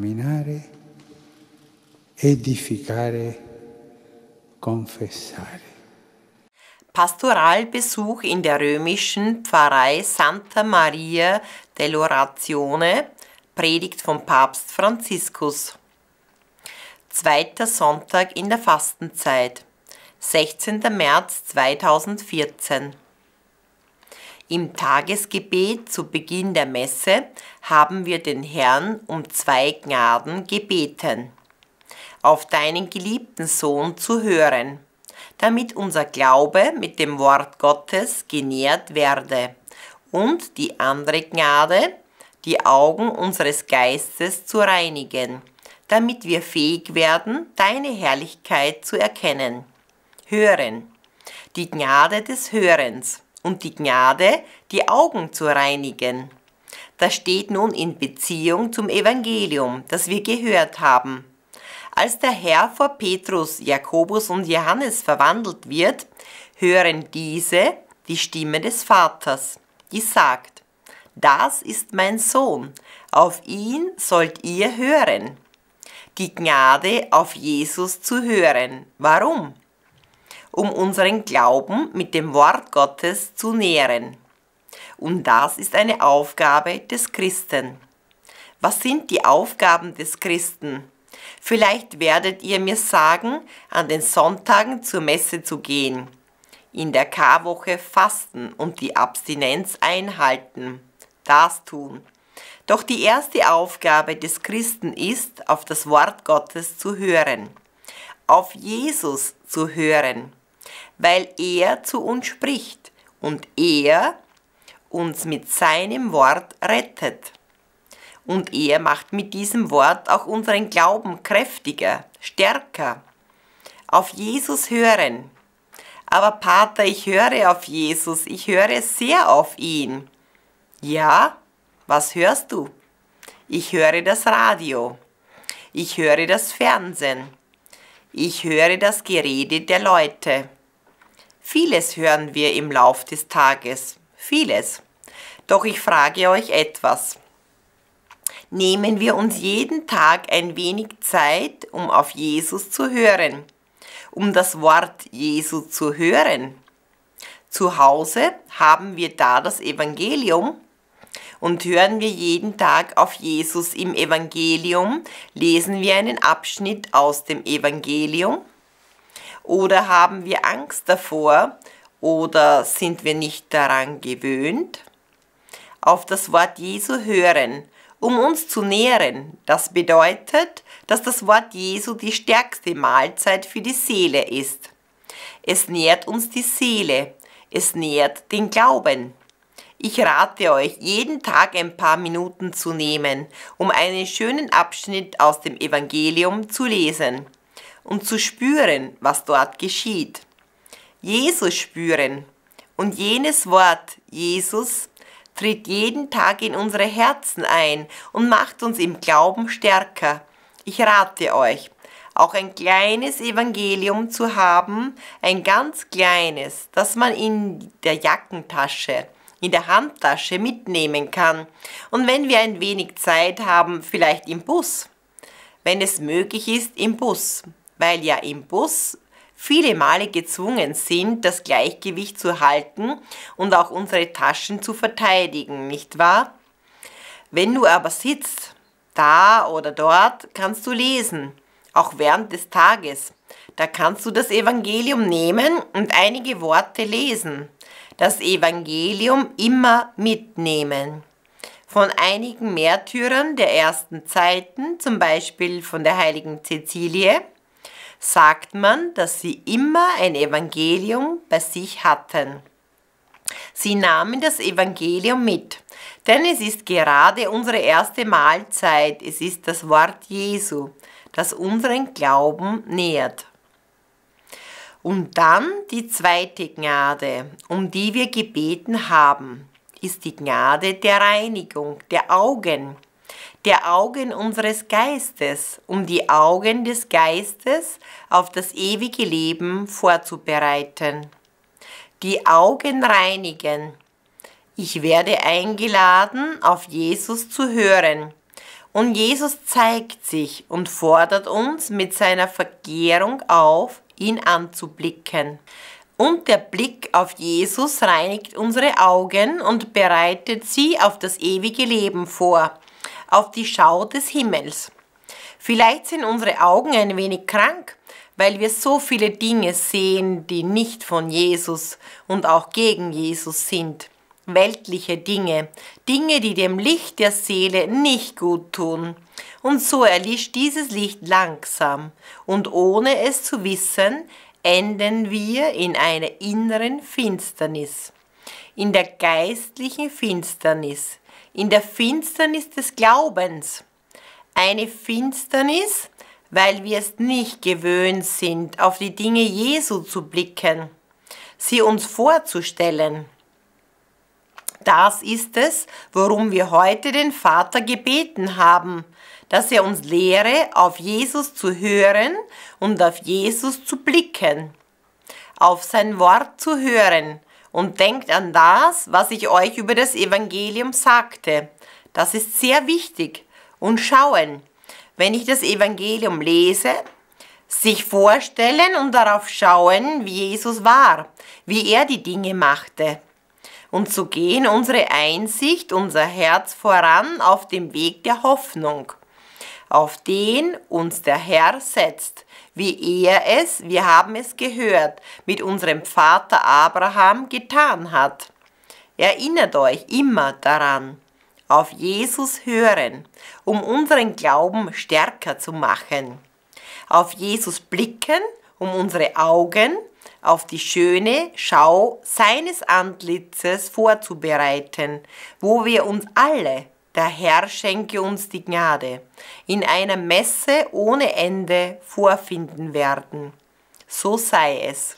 camminare, edificare, confessare. Pastoralbesuch in der römischen Pfarrei Santa Maria dell'Orazione, Predigt von Papst Franziskus. Zweiter Sonntag in der Fastenzeit, 16. März 2014. Im Tagesgebet zu Beginn der Messe haben wir den Herrn um zwei Gnaden gebeten, auf deinen geliebten Sohn zu hören, damit unser Glaube mit dem Wort Gottes genährt werde und die andere Gnade, die Augen unseres Geistes zu reinigen, damit wir fähig werden, deine Herrlichkeit zu erkennen. Hören. Die Gnade des Hörens und die Gnade, die Augen zu reinigen. Das steht nun in Beziehung zum Evangelium, das wir gehört haben. Als der Herr vor Petrus, Jakobus und Johannes verwandelt wird, hören diese die Stimme des Vaters, die sagt, das ist mein Sohn, auf ihn sollt ihr hören. Die Gnade auf Jesus zu hören. Warum? um unseren Glauben mit dem Wort Gottes zu nähren. Und das ist eine Aufgabe des Christen. Was sind die Aufgaben des Christen? Vielleicht werdet ihr mir sagen, an den Sonntagen zur Messe zu gehen, in der Karwoche fasten und die Abstinenz einhalten, das tun. Doch die erste Aufgabe des Christen ist, auf das Wort Gottes zu hören, auf Jesus zu hören weil er zu uns spricht und er uns mit seinem Wort rettet. Und er macht mit diesem Wort auch unseren Glauben kräftiger, stärker. Auf Jesus hören. Aber Pater, ich höre auf Jesus, ich höre sehr auf ihn. Ja, was hörst du? Ich höre das Radio. Ich höre das Fernsehen. Ich höre das Gerede der Leute. Vieles hören wir im Lauf des Tages, vieles. Doch ich frage euch etwas. Nehmen wir uns jeden Tag ein wenig Zeit, um auf Jesus zu hören, um das Wort Jesu zu hören. Zu Hause haben wir da das Evangelium und hören wir jeden Tag auf Jesus im Evangelium, lesen wir einen Abschnitt aus dem Evangelium oder haben wir Angst davor? Oder sind wir nicht daran gewöhnt? Auf das Wort Jesu hören, um uns zu nähren. Das bedeutet, dass das Wort Jesu die stärkste Mahlzeit für die Seele ist. Es nährt uns die Seele. Es nährt den Glauben. Ich rate euch, jeden Tag ein paar Minuten zu nehmen, um einen schönen Abschnitt aus dem Evangelium zu lesen um zu spüren, was dort geschieht. Jesus spüren. Und jenes Wort, Jesus, tritt jeden Tag in unsere Herzen ein und macht uns im Glauben stärker. Ich rate euch, auch ein kleines Evangelium zu haben, ein ganz kleines, das man in der Jackentasche, in der Handtasche mitnehmen kann. Und wenn wir ein wenig Zeit haben, vielleicht im Bus. Wenn es möglich ist, im Bus weil ja im Bus viele Male gezwungen sind, das Gleichgewicht zu halten und auch unsere Taschen zu verteidigen, nicht wahr? Wenn du aber sitzt, da oder dort, kannst du lesen, auch während des Tages. Da kannst du das Evangelium nehmen und einige Worte lesen. Das Evangelium immer mitnehmen. Von einigen Märtyrern der ersten Zeiten, zum Beispiel von der heiligen Cäcilie, sagt man, dass sie immer ein Evangelium bei sich hatten. Sie nahmen das Evangelium mit, denn es ist gerade unsere erste Mahlzeit, es ist das Wort Jesu, das unseren Glauben nährt. Und dann die zweite Gnade, um die wir gebeten haben, ist die Gnade der Reinigung der Augen der Augen unseres Geistes, um die Augen des Geistes auf das ewige Leben vorzubereiten. Die Augen reinigen. Ich werde eingeladen, auf Jesus zu hören. Und Jesus zeigt sich und fordert uns mit seiner Vergehrung auf, ihn anzublicken. Und der Blick auf Jesus reinigt unsere Augen und bereitet sie auf das ewige Leben vor auf die Schau des Himmels. Vielleicht sind unsere Augen ein wenig krank, weil wir so viele Dinge sehen, die nicht von Jesus und auch gegen Jesus sind. Weltliche Dinge, Dinge, die dem Licht der Seele nicht gut tun. Und so erlischt dieses Licht langsam, und ohne es zu wissen, enden wir in einer inneren Finsternis in der geistlichen Finsternis, in der Finsternis des Glaubens. Eine Finsternis, weil wir es nicht gewöhnt sind, auf die Dinge Jesu zu blicken, sie uns vorzustellen. Das ist es, worum wir heute den Vater gebeten haben, dass er uns lehre, auf Jesus zu hören und auf Jesus zu blicken, auf sein Wort zu hören, und denkt an das, was ich euch über das Evangelium sagte. Das ist sehr wichtig. Und schauen, wenn ich das Evangelium lese, sich vorstellen und darauf schauen, wie Jesus war, wie er die Dinge machte. Und so gehen unsere Einsicht, unser Herz voran auf dem Weg der Hoffnung auf den uns der Herr setzt, wie er es, wir haben es gehört, mit unserem Vater Abraham getan hat. Erinnert euch immer daran, auf Jesus hören, um unseren Glauben stärker zu machen, auf Jesus blicken, um unsere Augen auf die schöne Schau seines Antlitzes vorzubereiten, wo wir uns alle der Herr schenke uns die Gnade, in einer Messe ohne Ende vorfinden werden. So sei es.